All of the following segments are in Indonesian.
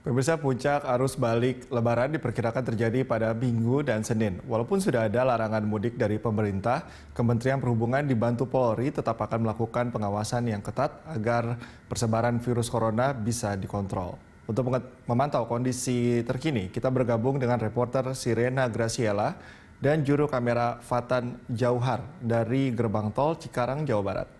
Pemirsa puncak arus balik lebaran diperkirakan terjadi pada Minggu dan Senin. Walaupun sudah ada larangan mudik dari pemerintah, Kementerian Perhubungan dibantu Polri tetap akan melakukan pengawasan yang ketat agar persebaran virus corona bisa dikontrol. Untuk memantau kondisi terkini, kita bergabung dengan reporter Sirena Graciela dan juru kamera Fatan Jauhar dari Gerbang Tol Cikarang, Jawa Barat.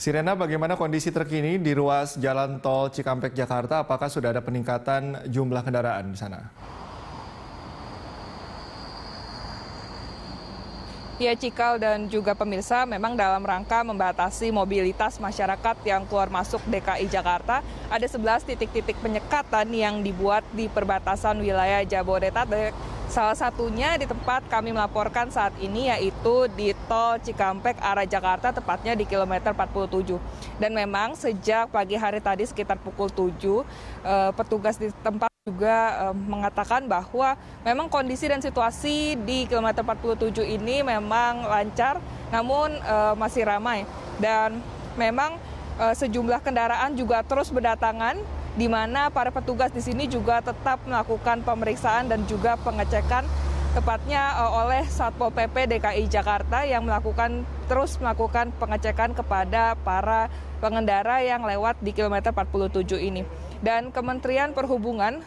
Sirena, bagaimana kondisi terkini di ruas jalan tol Cikampek Jakarta? Apakah sudah ada peningkatan jumlah kendaraan di sana? Ya Cikal dan juga pemirsa memang dalam rangka membatasi mobilitas masyarakat yang keluar masuk DKI Jakarta ada 11 titik-titik penyekatan yang dibuat di perbatasan wilayah Jabodetabek Salah satunya di tempat kami melaporkan saat ini yaitu di tol Cikampek arah Jakarta tepatnya di kilometer 47. Dan memang sejak pagi hari tadi sekitar pukul 7 eh, petugas di tempat juga eh, mengatakan bahwa memang kondisi dan situasi di kilometer 47 ini memang lancar namun eh, masih ramai dan memang sejumlah kendaraan juga terus berdatangan di mana para petugas di sini juga tetap melakukan pemeriksaan dan juga pengecekan tepatnya eh, oleh Satpol PP DKI Jakarta yang melakukan terus melakukan pengecekan kepada para pengendara yang lewat di kilometer 47 ini. Dan Kementerian Perhubungan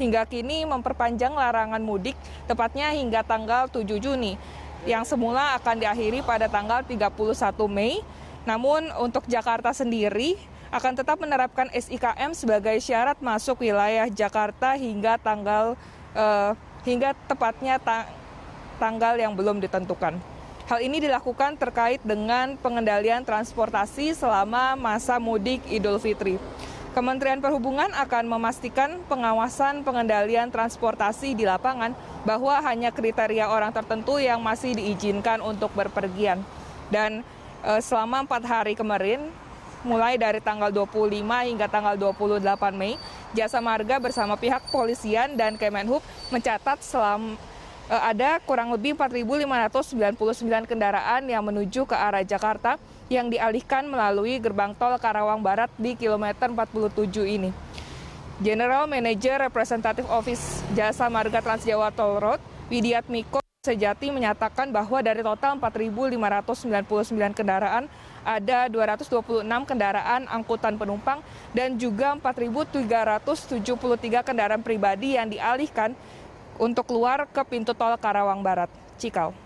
hingga kini memperpanjang larangan mudik tepatnya hingga tanggal 7 Juni yang semula akan diakhiri pada tanggal 31 Mei. Namun untuk Jakarta sendiri akan tetap menerapkan SIKM sebagai syarat masuk wilayah Jakarta hingga tanggal eh, hingga tepatnya ta tanggal yang belum ditentukan. Hal ini dilakukan terkait dengan pengendalian transportasi selama masa mudik Idul Fitri. Kementerian Perhubungan akan memastikan pengawasan pengendalian transportasi di lapangan bahwa hanya kriteria orang tertentu yang masih diizinkan untuk berpergian. Dan eh, selama empat hari kemarin, mulai dari tanggal 25 hingga tanggal 28 Mei, Jasa Marga bersama pihak polisian dan Kemenhub mencatat selama e, ada kurang lebih 4.599 kendaraan yang menuju ke arah Jakarta yang dialihkan melalui gerbang tol Karawang Barat di kilometer 47 ini. General Manager Representative Office Jasa Marga Transjawa Jawa Toll Road, Widiat Miko Sejati menyatakan bahwa dari total 4.599 kendaraan, ada 226 kendaraan angkutan penumpang dan juga 4.373 kendaraan pribadi yang dialihkan untuk keluar ke pintu tol Karawang Barat, Cikau.